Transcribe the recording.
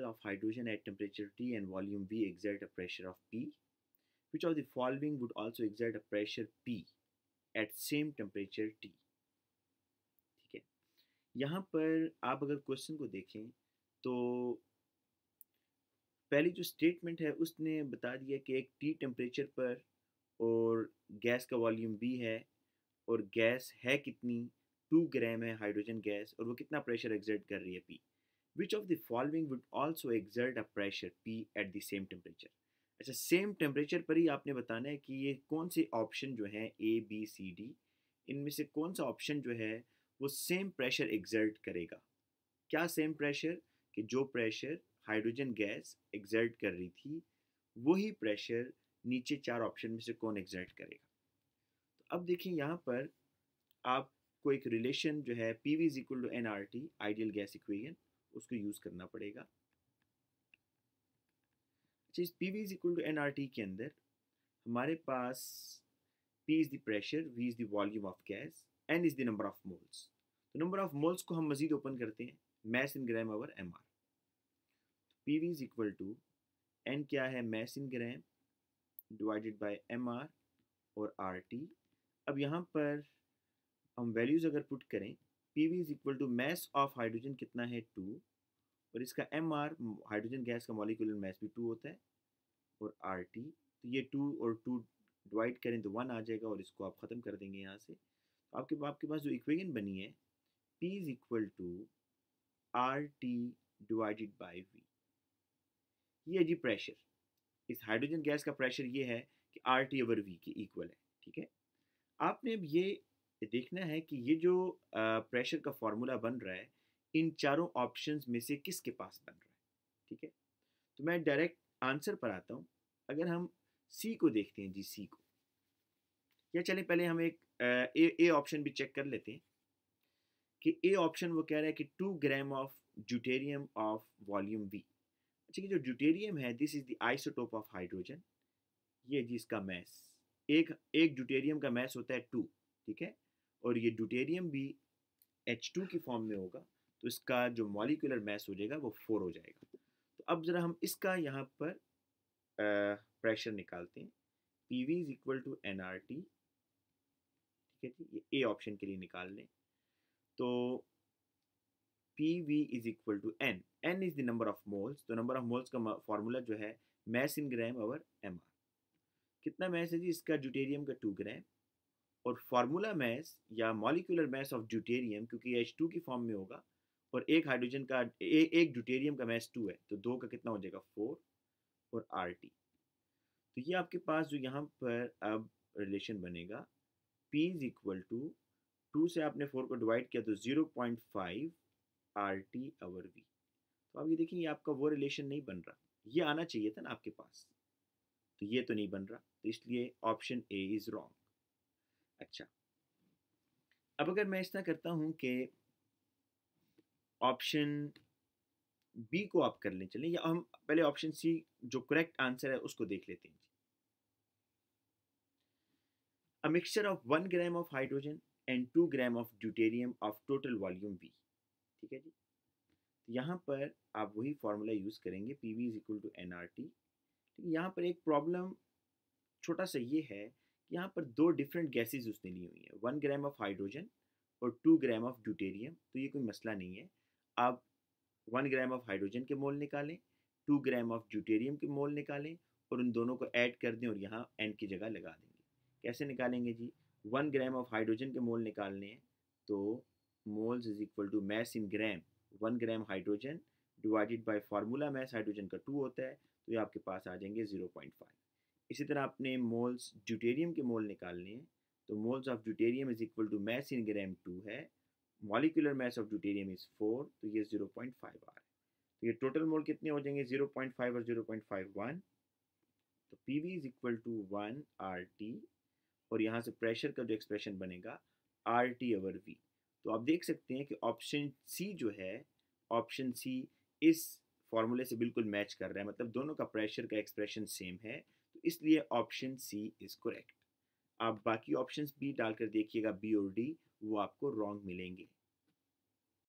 of hydrogen at temperature T and volume V exert a pressure of P? Which of the following would also exert a pressure P at same temperature T? ठीक है यहाँ पर आप अगर question को देखें तो पहली जो स्टेटमेंट है उसने बता दिया कि एक T टेम्परेचर पर और गैस का वॉल्यूम B है और गैस है कितनी टू ग्राम है हाइड्रोजन गैस और वो कितना प्रेशर एग्जर्ट कर रही है P Which of the following would also exert a pressure P at the same temperature? अच्छा सेम टेम्परेचर पर ही आपने बताना है कि ये कौन से ऑप्शन जो हैं ए बी सी डी इनमें से कौन सा ऑप्शन जो है वो सेम प्रेशर एग्जर्ट करेगा क्या सेम प्रेशर कि जो प्रेशर हाइड्रोजन गैस एग्जर्ट कर रही थी वही प्रेशर नीचे चार ऑप्शन में से कौन एग्जर्ट करेगा तो अब देखिए यहाँ पर आपको एक रिलेशन जो है P V is equal to N R T ideal gas equation उसको यूज़ करना पड़ेगा अच्छा इस P V is equal to N R T के अंदर हमारे पास P is the pressure V is the volume of gas N is the number of moles तो नंबर ऑफ मोल्स को हम मजीद ओपन करते हैं mass in gram over M R P V is equal to N क्या है mass in gram divided by M R और R T अब यहाँ पर हम वैल्यूज़ अगर पुट करें P V is equal to mass of hydrogen कितना है टू और इसका एम आर हाइड्रोजन गैस का मॉलिकुलर मैस भी टू होता है और आर टी तो ये टू और टू डिवाइड करें तो वन आ जाएगा और इसको आप ख़त्म कर देंगे यहाँ से तो आपके आपके पास जो इक्वेशन बनी है P is equal to R T divided by V ये है जी प्रेशर इस हाइड्रोजन गैस का प्रेशर ये है कि आर टी ओवर वी के इक्वल है ठीक है आपने अब ये देखना है कि ये जो प्रेशर का फॉर्मूला बन रहा है इन चारों ऑप्शन में से किसके पास बन रहा है ठीक है तो मैं डायरेक्ट आंसर पर आता हूँ अगर हम सी को देखते हैं जी सी को या चले पहले हम एक ए ऑप्शन भी चेक कर लेते हैं कि ए ऑप्शन वो कह रहा है कि two gram of deuterium of volume V अच्छा जो ड्यूटेरियम है this is the isotope of hydrogen ये जी इसका मैस एक एक ड्यूटेरियम का मैस होता है टू ठीक है और ये ड्यूटेरियम भी एच टू की फॉर्म में होगा तो इसका जो मॉलिकुलर मैस हो जाएगा वो फोर हो जाएगा तो अब ज़रा हम इसका यहाँ पर प्रेशर निकालते हैं P V is equal to N R T ठीक है जी ये ए ऑप्शन के लिए निकाल लें तो P V is equal to N N is the number of moles तो नंबर ऑफ मोल्स का फॉर्मूला जो है mass in gram over M R कितना मैस है जी इसका ड्यूटेरियम का टू ग्राम और फार्मूला मैस या मॉलिकुलर मैस ऑफ ड्यूटेरियम क्योंकि एच टू की फॉर्म में होगा और एक हाइड्रोजन का ए, एक ड्यूटेरियम का मैस टू है तो दो का कितना हो जाएगा फोर और आर टी तो ये आपके पास जो यहाँ पर अब रिलेशन बनेगा P is equal to two से आपने फोर को डिवाइड किया तो zero point five R T over V तो आप ये देखिए ये आपका वो रिलेशन नहीं बन रहा ये आना चाहिए था ना आपके पास तो ये तो नहीं बन रहा तो इसलिए ऑप्शन ए इज़ रॉन्ग अच्छा अब अगर मैं इस तरह करता हूँ कि ऑप्शन बी को आप कर लें चलें या हम पहले ऑप्शन सी जो करेक्ट आंसर है उसको देख लेते हैं a mixture of one gram of hydrogen and two gram of deuterium of total volume V ठीक है जी तो यहाँ पर आप वही फार्मूला यूज़ करेंगे P V is equal to N R T ठीक यहाँ पर एक प्रॉब्लम छोटा सा ये है यहाँ पर दो डिफरेंट गैसेज उसने ली हुई हैं वन ग्राम ऑफ हाइड्रोजन और टू ग्राम ऑफ ड्यूटेरियम तो ये कोई मसला नहीं है आप वन ग्राम ऑफ हाइड्रोजन के मोल निकालें टू ग्राम ऑफ ड्यूटेरियम के मोल निकालें और उन दोनों को ऐड कर दें और यहाँ एंड की जगह लगा देंगे कैसे निकालेंगे जी वन ग्राम ऑफ हाइड्रोजन के मोल निकालने हैं तो moles is equal to mass in gram one gram hydrogen divided by formula mass hydrogen का टू होता है तो ये आपके पास आ जाएंगे ज़ीरो पॉइंट फाइव इसी तरह आपने मोल्स ड्यूटेरियम के मोल निकालने हैं तो moles of deuterium is equal to mass in gram two है molecular mass of deuterium is four तो ये ज़ीरो पॉइंट फाइव आर है तो ये टोटल मोल कितने हो जाएंगे ज़ीरो पॉइंट फाइव और ज़ीरो पॉइंट फाइव वन तो P V is equal to one R T और यहाँ से प्रेशर का जो एक्सप्रेशन बनेगा आर टी ओवर वी तो आप देख सकते हैं कि ऑप्शन सी जो है ऑप्शन सी इस फॉर्मूले से बिल्कुल मैच कर रहा है मतलब दोनों का प्रेशर का एक्सप्रेशन सेम है इसलिए ऑप्शन सी इज करेक्ट आप बाकी ऑप्शंस भी डालकर देखिएगा बी और डी वो आपको रॉन्ग मिलेंगे